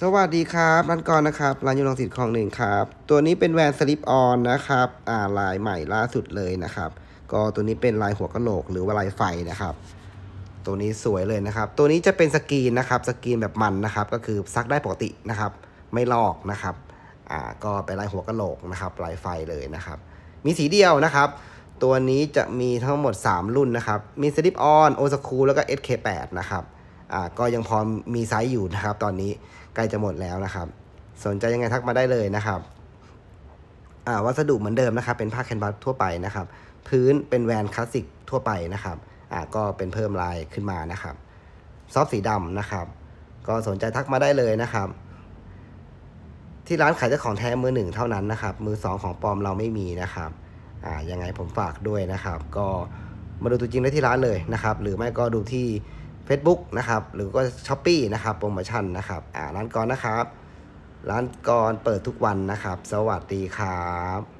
สวัสดีครับร้านกรนะครับร้านยูนองสิทธิ์ลองหนึ่งครับ ตัวนี้เป็นแวนสลิปออนนะครับอ่าลายใหม่ล่าสุดเลยนะครับ ก็ตัวนี้เป็นลายหัวกะโหลกหรือว่าลายไฟนะครับ ตัวนี้สวยเลยนะครับตัวนี้จะเป็นสกรีนนะครับสกรีนแบบมันนะครับก็คือซักได้ปกตินะครับ ไม่ลอกนะครับอ่าก็เป็นลายหัวกะโหลกนะครับ ลายไฟเลยนะครับ มีสีเดียวนะครับ ตัวนี้จะมีทั้งหมด 3 รุ่นนะครับ มีสลิปออนโอซาคูแล้วก็ SK8 นะครับอ่ก็ยังพอมีไซส์อยู่นะครับ ตอนนี้ใกล้จะหมดแล้วนะครับ สนใจยังไงทักมาได้เลยนะครับอ่วัสดุเหมือนเดิมนะครับ เป็นผ้าแคนวาสทั่วไปนะครับพื้นเป็นแวนคลาสสิกทั่วไปนะครับอ่ก็เป็นเพิ่มลายขึ้นมานะครับ ซอฟสีดำนะครับ ก็สนใจทักมาได้เลยนะครับ ที่ร้านขายเจ้าของแท้มือหนึ่งเท่านั้นนะครับ มือสองของปลอมเราไม่มีนะครับอ่ายังไงผมฝากด้วยนะครับ ก็มาดูตัวจริงได้ที่ร้านเลยนะครับ หรือไม่ก็ดูที่ Facebook นะครับ หรือก็ช้อปี้นะครับ โปรโมชั่นนะครับ อ่าร้านกรนะครับ ร้านกรเปิดทุกวันนะครับ สวัสดีครับ